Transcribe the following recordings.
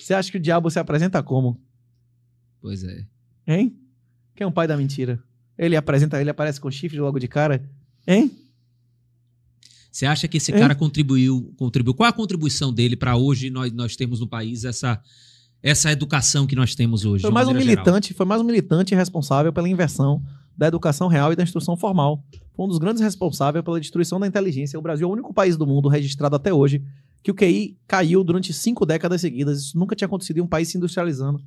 Você acha que o diabo se apresenta como? Pois é. Hein? Quem é um pai da mentira? Ele apresenta, ele aparece com chifre logo de cara. Hein? Você acha que esse hein? cara contribuiu, contribuiu? Qual a contribuição dele para hoje nós, nós termos no país essa, essa educação que nós temos hoje? Foi mais um militante, geral? foi mais um militante responsável pela inversão da educação real e da instrução formal. Foi um dos grandes responsáveis pela destruição da inteligência. O Brasil é o único país do mundo registrado até hoje que o QI caiu durante cinco décadas seguidas. Isso nunca tinha acontecido em um país se industrializando.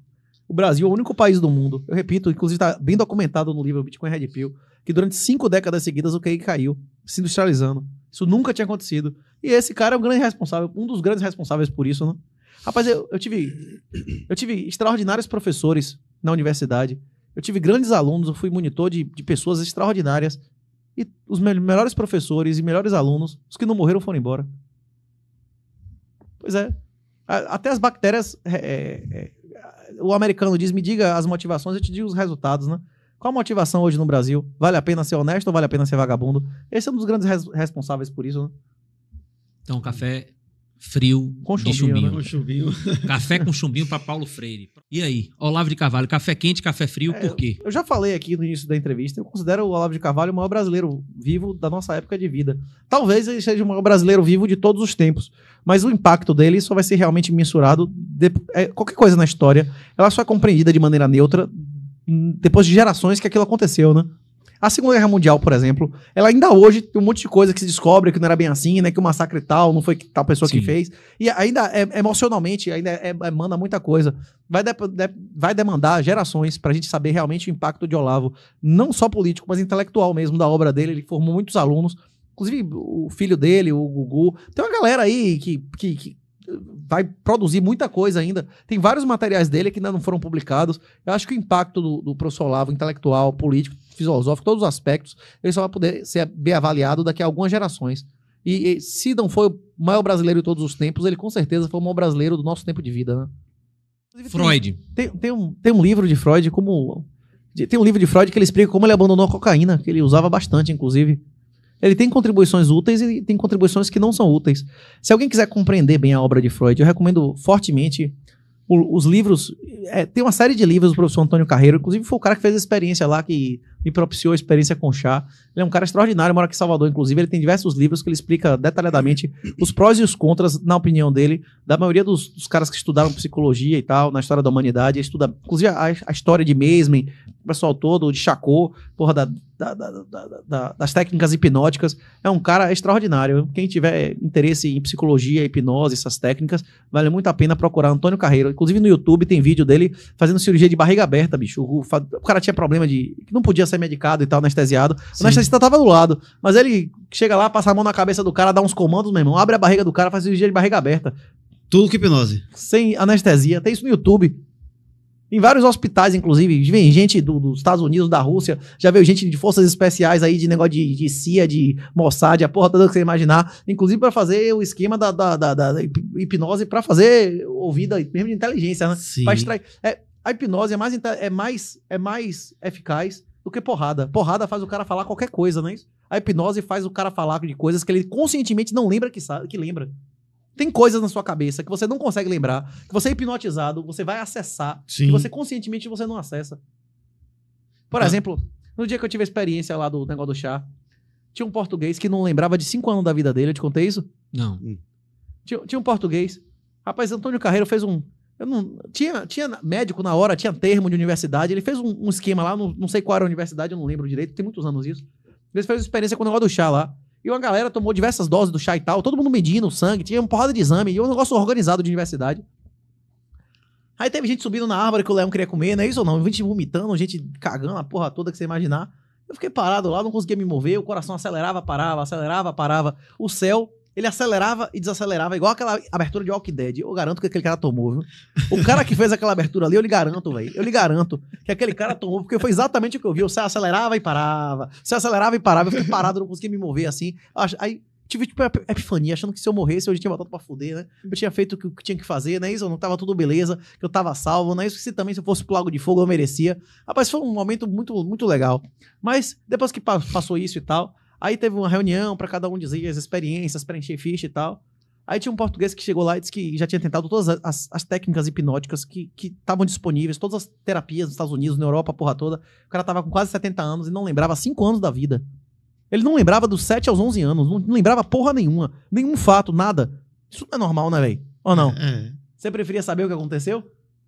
O Brasil é o único país do mundo, eu repito, inclusive está bem documentado no livro Bitcoin Red Pill, que durante cinco décadas seguidas o QI caiu, se industrializando. Isso nunca tinha acontecido. E esse cara é o grande responsável, um dos grandes responsáveis por isso, né? Rapaz, eu, eu tive eu tive extraordinários professores na universidade. Eu tive grandes alunos, eu fui monitor de, de pessoas extraordinárias. E os me melhores professores e melhores alunos, os que não morreram foram embora. Pois é. Até as bactérias. É, é, é, o americano diz: me diga as motivações, eu te digo os resultados, né? Qual a motivação hoje no Brasil? Vale a pena ser honesto ou vale a pena ser vagabundo? Esse é um dos grandes res responsáveis por isso, né? Então, o café frio com de chumbinho. Né? chumbinho. Café com chumbinho para Paulo Freire. E aí, Olavo de Carvalho, café quente, café frio, é, por quê? Eu já falei aqui no início da entrevista, eu considero o Olavo de Carvalho o maior brasileiro vivo da nossa época de vida. Talvez ele seja o maior brasileiro vivo de todos os tempos, mas o impacto dele só vai ser realmente mensurado. De, é, qualquer coisa na história, ela só é compreendida de maneira neutra hum, depois de gerações que aquilo aconteceu, né? A Segunda Guerra Mundial, por exemplo, ela ainda hoje tem um monte de coisa que se descobre que não era bem assim, né? Que o massacre tal, não foi tal pessoa Sim. que fez. E ainda é, é, emocionalmente, ainda é, é, manda muita coisa. Vai, de, de, vai demandar gerações para a gente saber realmente o impacto de Olavo, não só político, mas intelectual mesmo da obra dele. Ele formou muitos alunos. Inclusive, o filho dele, o Gugu. Tem uma galera aí que, que, que vai produzir muita coisa ainda. Tem vários materiais dele que ainda não foram publicados. Eu acho que o impacto do, do professor Olavo, intelectual, político, filosófico, todos os aspectos, ele só vai poder ser bem avaliado daqui a algumas gerações. E, e, se não foi o maior brasileiro de todos os tempos, ele com certeza foi o maior brasileiro do nosso tempo de vida, né? Freud. Tem, tem, um, tem um livro de Freud como. Tem um livro de Freud que ele explica como ele abandonou a cocaína, que ele usava bastante, inclusive. Ele tem contribuições úteis e tem contribuições que não são úteis. Se alguém quiser compreender bem a obra de Freud, eu recomendo fortemente o, os livros. É, tem uma série de livros do professor Antônio Carreiro, inclusive foi o cara que fez a experiência lá, que me propiciou a experiência com chá. Ele é um cara extraordinário, mora aqui em Salvador, inclusive. Ele tem diversos livros que ele explica detalhadamente os prós e os contras, na opinião dele, da maioria dos, dos caras que estudaram psicologia e tal, na história da humanidade. Ele estuda, inclusive, a, a história de Mesmer, o pessoal todo, de Chacô, porra, da da, da, das técnicas hipnóticas. É um cara extraordinário. Quem tiver interesse em psicologia, hipnose, essas técnicas, vale muito a pena procurar Antônio Carreiro. Inclusive no YouTube tem vídeo dele fazendo cirurgia de barriga aberta, bicho. O, o cara tinha problema de. não podia ser medicado e tal, anestesiado. Sim. O anestesista tava do lado. Mas ele chega lá, passa a mão na cabeça do cara, dá uns comandos, meu irmão. Abre a barriga do cara, faz cirurgia de barriga aberta. Tudo que hipnose. Sem anestesia. Tem isso no YouTube. Em vários hospitais, inclusive, vem gente do, dos Estados Unidos, da Rússia, já veio gente de forças especiais aí, de negócio de, de CIA, de Mossad, a porra toda que você imaginar, inclusive para fazer o esquema da, da, da, da hipnose, para fazer ouvida, mesmo de inteligência, né? Sim. Extrair, é, a hipnose é mais, é, mais, é mais eficaz do que porrada. Porrada faz o cara falar qualquer coisa, não é isso? A hipnose faz o cara falar de coisas que ele conscientemente não lembra que, sabe, que lembra. Tem coisas na sua cabeça que você não consegue lembrar, que você é hipnotizado, você vai acessar, Sim. que você conscientemente você não acessa. Por ah. exemplo, no dia que eu tive a experiência lá do negócio do chá, tinha um português que não lembrava de cinco anos da vida dele. Eu te contei isso? Não. Hum. Tinha, tinha um português. Rapaz, Antônio Carreiro fez um. Não, tinha, tinha médico na hora, tinha termo de universidade. Ele fez um, um esquema lá, não, não sei qual era a universidade, eu não lembro direito, tem muitos anos isso. Ele fez uma experiência com o negócio do chá lá. E uma galera tomou diversas doses do chá e tal, todo mundo medindo o sangue, tinha uma porrada de exame, e um negócio organizado de universidade. Aí teve gente subindo na árvore que o leão queria comer, não é isso ou não? Gente vomitando, gente cagando a porra toda que você imaginar. Eu fiquei parado lá, não conseguia me mover, o coração acelerava, parava, acelerava, parava. O céu ele acelerava e desacelerava, igual aquela abertura de Walk Dead. Eu garanto que aquele cara tomou, viu? O cara que fez aquela abertura ali, eu lhe garanto, velho. Eu lhe garanto que aquele cara tomou, porque foi exatamente o que eu vi. Você acelerava e parava. Você acelerava e parava. Eu fiquei parado, não conseguia me mover assim. Aí tive tipo epifania, achando que se eu morresse eu já tinha botado pra fuder, né? Eu tinha feito o que tinha que fazer, né? Isso eu não tava tudo beleza, que eu tava salvo, né? Isso que se também se eu fosse pro Lago de Fogo eu merecia. Rapaz, foi um momento muito, muito legal. Mas depois que passou isso e tal, Aí teve uma reunião para cada um dizer as experiências, preencher ficha e tal. Aí tinha um português que chegou lá e disse que já tinha tentado todas as, as técnicas hipnóticas que estavam disponíveis, todas as terapias nos Estados Unidos, na Europa, a porra toda. O cara tava com quase 70 anos e não lembrava 5 anos da vida. Ele não lembrava dos 7 aos 11 anos, não, lembrava porra nenhuma, nenhum fato, nada. Isso não é normal, né, velho? Ou não? É, é. Você preferia saber o que aconteceu?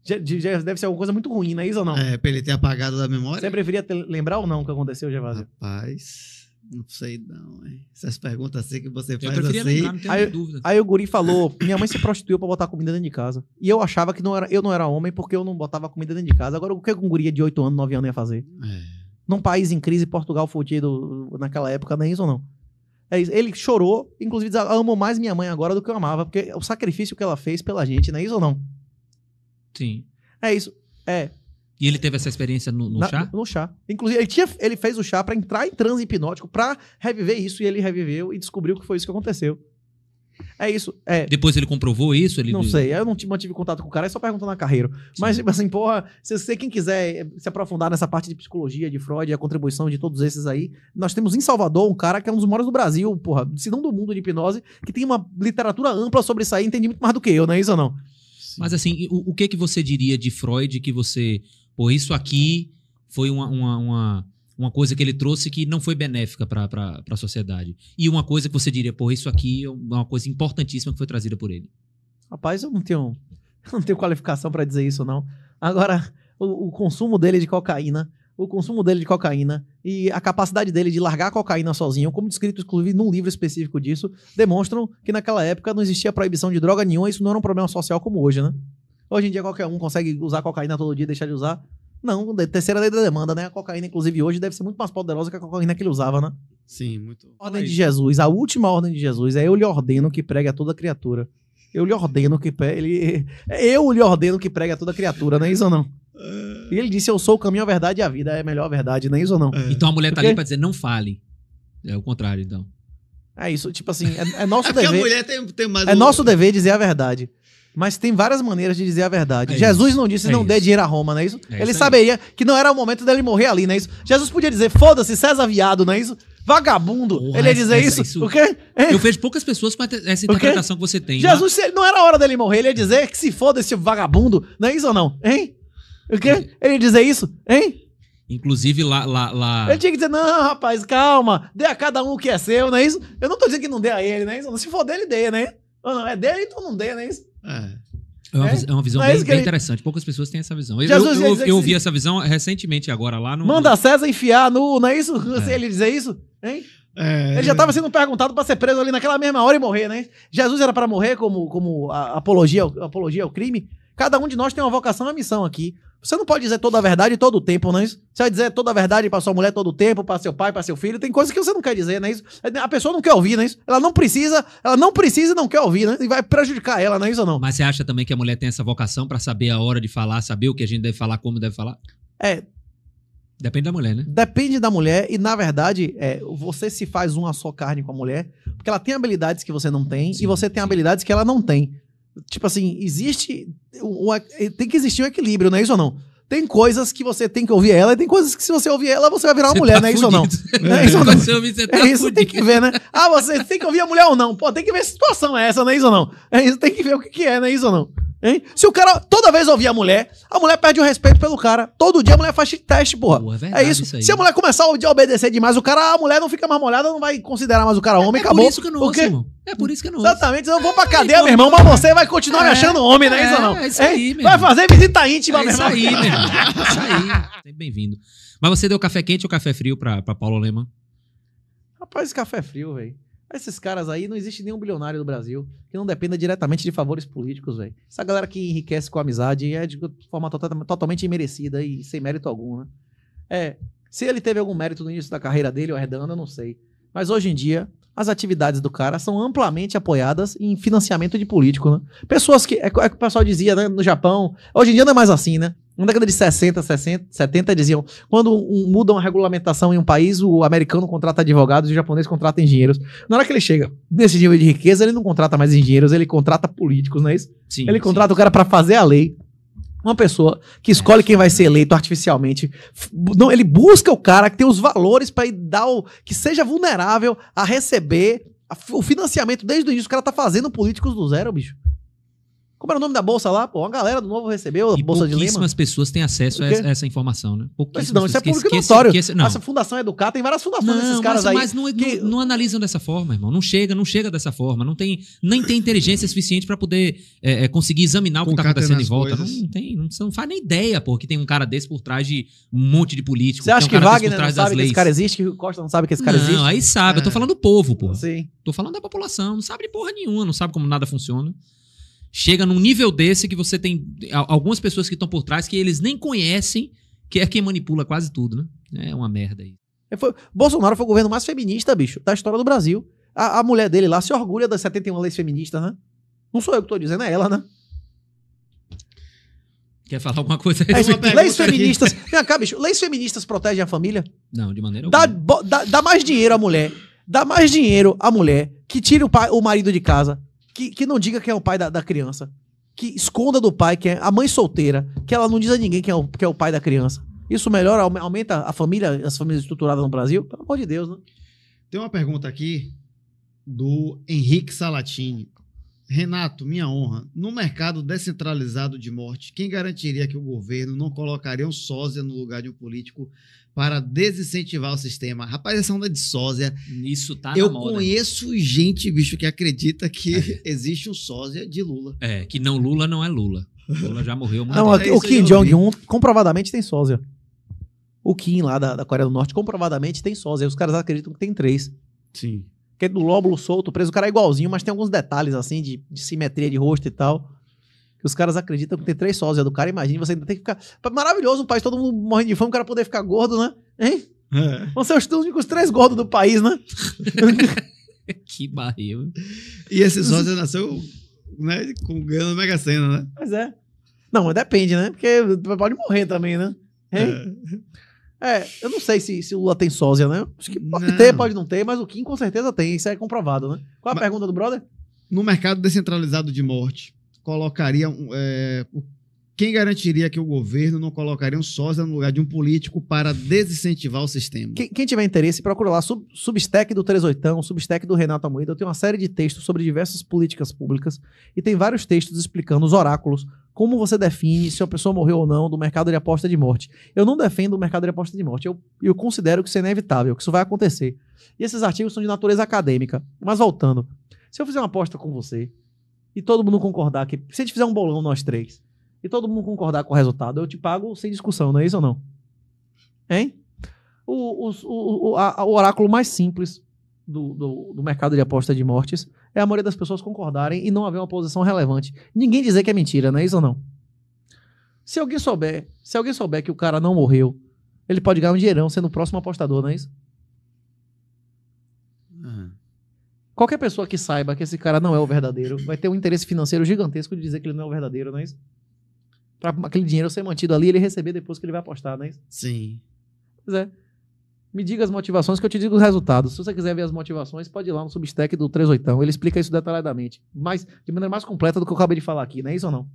Deve ser alguma coisa muito ruim, não é isso ou não? É, pra ele ter apagado da memória. Você preferia ter, lembrar ou não o que aconteceu, Gervásio? Rapaz... Não sei não, hein? Essas perguntas assim que você eu faz assim. não tenho aí, dúvida. aí o guri falou: "Minha mãe se prostituiu para botar comida dentro de casa". E eu achava que não era, eu não era homem porque eu não botava comida dentro de casa. Agora o que um guria de 8 anos, 9 anos ia fazer? É. Num país em crise, Portugal fodido naquela época, não é isso ou não? É isso. Ele chorou, inclusive diz, ah, amo mais minha mãe agora do que eu amava, porque o sacrifício que ela fez pela gente, não é isso ou não? Sim. É isso. É, e ele teve essa experiência no, no Na, chá? No chá. Inclusive, ele, tinha, ele fez o chá para entrar em transe hipnótico, para reviver isso, e ele reviveu e descobriu que foi isso que aconteceu. É isso. É. Depois ele comprovou isso? Ele não viu? sei, eu não mantive contato com o cara, é só perguntando a carreira. Mas, tipo assim, porra, se você, quem quiser eh, se aprofundar nessa parte de psicologia, de Freud, a contribuição de todos esses aí, nós temos em Salvador um cara que é um dos maiores do Brasil, porra, se não do mundo de hipnose, que tem uma literatura ampla sobre isso aí, entende muito mais do que eu, não é isso ou não? Sim. Mas assim, o, o que que você diria de Freud que você pô, isso aqui foi uma, uma, uma, uma coisa que ele trouxe que não foi benéfica para a sociedade. E uma coisa que você diria, pô, isso aqui é, é uma coisa importantíssima que foi trazida por ele. Rapaz, eu não tenho, eu não tenho qualificação para dizer isso, não. Agora, o, o consumo dele de cocaína o consumo dele de cocaína e a capacidade dele de largar a cocaína sozinho, como descrito inclusive num livro específico disso, demonstram que naquela época não existia proibição de droga nenhuma, e isso não era um problema social como hoje, né? Hoje em dia qualquer um consegue usar cocaína todo dia e deixar de usar. Não, terceira lei da demanda, né? A cocaína, inclusive, hoje deve ser muito mais poderosa que a cocaína que ele usava, né? Sim, muito. Ordem de Jesus, a última ordem de Jesus é eu lhe ordeno que pregue a toda criatura. Eu lhe ordeno que pregue. Ele... É eu lhe ordeno que pregue a toda criatura, não é isso ou não? É. E ele disse: Eu sou o caminho, a verdade e a vida. É a melhor verdade, não é isso ou não? É. Então a mulher tá ali pra dizer: Não fale. É o contrário, então. É isso, tipo assim, é, é nosso dever. a mulher tem, tem mais é um... nosso dever dizer a verdade. Mas tem várias maneiras de dizer a verdade. É Jesus isso. não disse é não isso. dê dinheiro a Roma, não é isso? É ele isso saberia que não era o momento dele morrer ali, não é isso? Jesus podia dizer, foda-se, César viado, não é isso? Vagabundo. Porra, ele ia dizer isso? isso. O quê? É. Eu vejo poucas pessoas com essa interpretação que você tem. Né? Jesus, mas... não era a hora dele morrer, ele ia dizer que se foda esse vagabundo, não é isso ou não? Hein? O quê? É. Ele ia dizer isso? Hein? Inclusive lá, lá, lá. Ele tinha que dizer: não, rapaz, calma, dê a cada um o que é seu, não é isso? Eu não tô dizendo que não dê a ele, não é isso? Se for dele, dê, né? Não, não, é dele, então não dê, não é isso? É. uma, é? é uma visão é bem, bem ele... interessante. Poucas pessoas têm essa visão. Jesus, eu, eu, eu, eu ouvi essa visão recentemente agora lá no. Manda César enfiar no. Não é isso? É. Ele dizer isso? Hein? É... Ele já estava sendo perguntado para ser preso ali naquela mesma hora e morrer, né? Jesus era para morrer como, como apologia, apologia ao crime, Cada um de nós tem uma vocação e uma missão aqui. Você não pode dizer toda a verdade todo o tempo, não é isso? Você vai dizer toda a verdade para sua mulher todo o tempo, para seu pai, para seu filho. Tem coisas que você não quer dizer, não é isso? A pessoa não quer ouvir, não é isso? Ela não precisa, ela não precisa e não quer ouvir, né? E vai prejudicar ela, não é isso ou não? Mas você acha também que a mulher tem essa vocação para saber a hora de falar, saber o que a gente deve falar, como deve falar? É. Depende da mulher, né? Depende da mulher e, na verdade, é, você se faz uma só carne com a mulher, porque ela tem habilidades que você não tem sim, e você tem sim. habilidades que ela não tem. Tipo assim, existe. Eh, tem que existir um equilíbrio, não é isso ou não? Tem coisas que você tem que ouvir ela, e tem coisas que se você ouvir ela, você vai virar uma você mulher, tá não é isso fudido. ou não? Não é isso ou não? Você ouvir, você é tá é isso, tem que ver, né? Ah, você tem que ouvir a mulher ou não? Pô, tem que ver a situação é essa, não é isso ou não? É isso, tem que ver o que, que é, não é isso ou não? Hein? Se o cara toda vez ouvir a mulher, a mulher perde o respeito pelo cara. Todo dia a mulher faz teste, porra. Pô, é, verdade, é isso. isso Se a mulher começar a obedecer demais, o cara, a mulher não fica mais molhada, não vai considerar mais o cara homem, é, é acabou. É por isso que eu não porque... ouço, É por isso que eu não ouço. Exatamente, eu vou pra é, cadeia, então- meu irmão, mas você vai continuar é, me achando homem, não é, isso é, não? É isso aí, meu Vai fazer visita íntima, é meu irmão. Isso aí, meu irmão. isso aí. Bem-vindo. Mas você deu café quente ou café frio pra, pra Paulo Lema? Rapaz, café frio, velho. Esses caras aí, não existe nenhum bilionário no Brasil que não dependa diretamente de favores políticos, velho. Essa galera que enriquece com amizade é de forma tota-, totalmente imerecida e sem mérito algum, né? É, se ele teve algum mérito no início da carreira dele, ou herdando, eu não sei. Mas hoje em dia, as atividades do cara são amplamente apoiadas em financiamento de político, né? Pessoas que. É, é o que o pessoal dizia, né, No Japão. Hoje em dia não é mais assim, né? Na década de 60, 60, 70, diziam: quando um, muda uma regulamentação em um país, o americano contrata advogados e o japonês contrata engenheiros. Na hora que ele chega nesse nível de riqueza, ele não contrata mais engenheiros, ele contrata políticos, não é isso? Sim, ele contrata sim. o cara para fazer a lei. Uma pessoa que escolhe quem vai ser eleito artificialmente. Não, ele busca o cara que tem os valores para dar o. que seja vulnerável a receber o financiamento desde o início. O cara tá fazendo políticos do zero, bicho. Como era o nome da bolsa lá, pô? Uma galera do novo recebeu a e bolsa de Lima. pouquíssimas pessoas têm acesso a essa, essa, informação, né? Pouquíssimas não, isso é público esquece, notório. não. Essa fundação é Educar tem várias fundações não, desses caras mas, aí. Mas não, é- que... não, não, analisam dessa forma, irmão. Não chega, não chega dessa forma. Não tem, nem tem inteligência suficiente para poder é, é, conseguir examinar o que está acontecendo em volta. Não, não, tem, não, não, faz nem ideia, pô, que tem um cara desse por trás de um monte de político. Você acha um que Wagner não sabe que esse cara existe? Que o Costa não sabe que esse cara existe? Não, aí sabe. É. Eu tô é. falando do povo, pô. Sim. Tô falando da população. Não sabe de porra nenhuma, não sabe como nada funciona chega num nível desse que você tem algumas pessoas que estão por trás que eles nem conhecem, que é quem manipula quase tudo, né? É uma merda aí. É, foi, Bolsonaro foi o governo mais feminista, bicho, da história do Brasil. A, a, mulher dele lá se orgulha das 71 leis feministas, né? Não sou eu que tô dizendo, é ela, né? Quer falar alguma coisa? É, isso, leis feministas. Vem cá, bicho. Leis feministas protegem a família? Não, de maneira dá, alguma. Dá, dá mais dinheiro à mulher. Dá mais dinheiro à mulher que tira o, pai, o marido de casa que, que não diga quem é o pai da, da criança. Que esconda do pai, que é a mãe solteira, que ela não diz a ninguém quem é o, que é o pai da criança. Isso melhora, aumenta a família, as famílias estruturadas no Brasil? Pelo amor de Deus, né? Tem uma pergunta aqui do Henrique Salatini. Renato, minha honra, no mercado descentralizado de morte, quem garantiria que o governo não colocaria um sósia no lugar de um político para desincentivar o sistema? Rapaz, essa onda de sósia. Isso tá Eu na moda. conheço gente, bicho, que acredita que é. existe um sósia de Lula. É, que não Lula não é Lula. Lula já morreu. Não, é o Kim Jong-un comprovadamente tem sósia. O Kim lá da, da Coreia do Norte comprovadamente tem sósia. Os caras acreditam que tem três. Sim que é do lóbulo solto, preso. O cara é igualzinho, mas tem alguns detalhes, assim, de, de simetria de rosto e tal. Que os caras acreditam que tem três sósias do cara. Imagina, você ainda tem que ficar. Maravilhoso um país, todo mundo morrendo de fome, o cara poder ficar gordo, né? Hein? É. Vão ser os únicos três gordos do país, né? que barril. E esse sósia nasceu né, com ganho Mega Sena, né? Pois é. Não, mas depende, né? Porque pode morrer também, né? É. É, eu não sei se, se o Lula tem sósia, né? Acho que pode não. ter, pode não ter, mas o Kim com certeza tem, isso é comprovado, né? Qual a mas, pergunta do brother? No mercado descentralizado de morte, colocaria é, quem garantiria que o governo não colocaria um sósia no lugar de um político para desincentivar o sistema? Quem, quem tiver interesse, procura lá sub, Substack do 38, Substack do Renato Amoedo. Eu tenho uma série de textos sobre diversas políticas públicas e tem vários textos explicando os oráculos, como você define se a pessoa morreu ou não do mercado de aposta de morte. Eu não defendo o mercado de aposta de morte. Eu, eu considero que isso é inevitável, que isso vai acontecer. E esses artigos são de natureza acadêmica. Mas voltando, se eu fizer uma aposta com você e todo mundo concordar que se a gente fizer um bolão nós três e todo mundo concordar com o resultado, eu te pago sem discussão, não é isso ou não? Hein? O, o, o, a, o oráculo mais simples do, do, do, mercado de aposta de mortes é a maioria das pessoas concordarem e não haver uma posição relevante. Ninguém dizer que é mentira, não é isso ou não? Se alguém souber, se alguém souber que o cara não morreu, ele pode ganhar um dinheirão sendo o próximo apostador, não é isso? Uhum. Qualquer pessoa que saiba que esse cara não é o verdadeiro vai ter um interesse financeiro gigantesco de dizer que ele não é o verdadeiro, não é isso? para aquele dinheiro ser mantido ali e ele receber depois que ele vai apostar, não é isso? Sim. Pois é. Me diga as motivações que eu te digo os resultados. Se você quiser ver as motivações, pode ir lá no Substack do 38. Ele explica isso detalhadamente, mas de maneira mais completa do que eu acabei de falar aqui, não é isso ou não?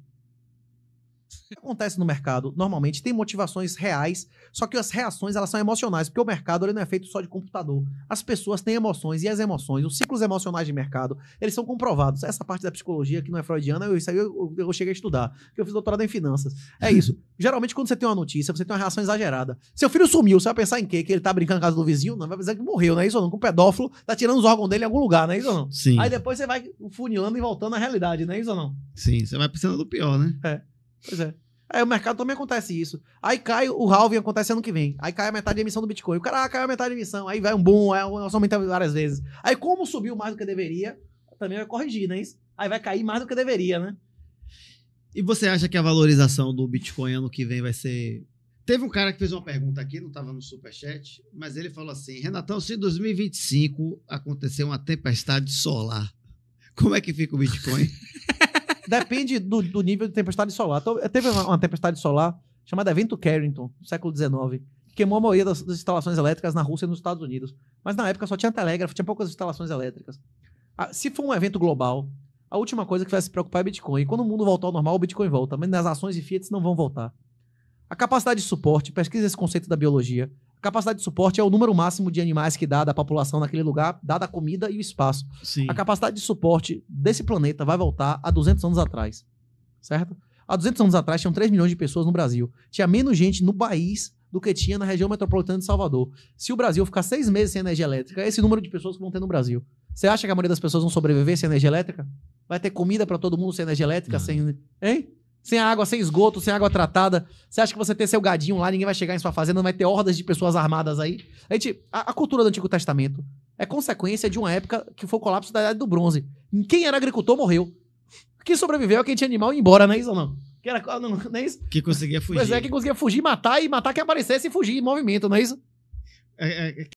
acontece no mercado, normalmente, tem motivações reais, só que as reações elas são emocionais, porque o mercado ele não é feito só de computador. As pessoas têm emoções e as emoções, os ciclos emocionais de mercado, eles são comprovados. Essa parte da psicologia que não é freudiana, eu, isso aí eu, eu, cheguei a estudar, porque eu fiz doutorado em finanças. É isso. Geralmente, quando você tem uma notícia, você tem uma reação exagerada. Seu filho sumiu, você vai pensar em quê? Que ele tá brincando na casa do vizinho? Não, vai pensar que morreu, não é isso ou não? Que um pedófilo tá tirando os órgãos dele em algum lugar, não é isso ou não? Sim. Aí depois você vai funilando e voltando à realidade, não é isso ou não? Sim, você vai pensando do pior, né? É. Pois é. Aí o mercado também acontece isso. Aí cai o halving, acontece ano que vem. Aí cai a metade da emissão do Bitcoin. O cara ah, cai a metade da emissão. Aí vai um boom, aí é o nosso aumenta várias vezes. Aí como subiu mais do que deveria, também vai é corrigir, né? Aí vai cair mais do que deveria, né? E você acha que a valorização do Bitcoin ano que vem vai ser... Teve um cara que fez uma pergunta aqui, não estava no superchat, mas ele falou assim, Renatão, se em 2025 acontecer uma tempestade solar, como é que fica o Bitcoin? Depende do, do, nível de tempestade solar. Então, teve uma, uma, tempestade solar chamada Evento Carrington, no século XIX, que queimou a maioria das, das, instalações elétricas na Rússia e nos Estados Unidos. Mas na época só tinha telégrafo, tinha poucas instalações elétricas. Ah, se for um evento global, a última coisa que vai se preocupar é Bitcoin. E quando o mundo voltar ao normal, o Bitcoin volta. Mas as ações e Fiat não vão voltar. A capacidade de suporte, pesquisa esse conceito da biologia. Capacidade de suporte é o número máximo de animais que dá da população naquele lugar, dada a comida e o espaço. Sim. A capacidade de suporte desse planeta vai voltar a 200 anos atrás, certo? Há 200 anos atrás tinham 3 milhões de pessoas no Brasil. Tinha menos gente no país do que tinha na região metropolitana de Salvador. Se o Brasil ficar seis meses sem energia elétrica, é esse número de pessoas que vão ter no Brasil. Você acha que a maioria das pessoas vão sobreviver sem energia elétrica? Vai ter comida para todo mundo sem energia elétrica? Não. Sem... Hein? sem água, sem esgoto, sem água tratada. Você acha que você ter seu gadinho lá, ninguém vai chegar em sua fazenda, não vai ter hordas de pessoas armadas aí? A, gente, a, a cultura do Antigo Testamento é consequência de uma época que foi o colapso da Idade do Bronze. Quem era agricultor morreu. Quem sobreviveu é quem tinha animal e embora, não é isso ou não? Que era, não, não é isso? Quem conseguia fugir. Pois é, que conseguia fugir, matar e matar quem aparecesse e fugir em movimento, não é isso? É, é, é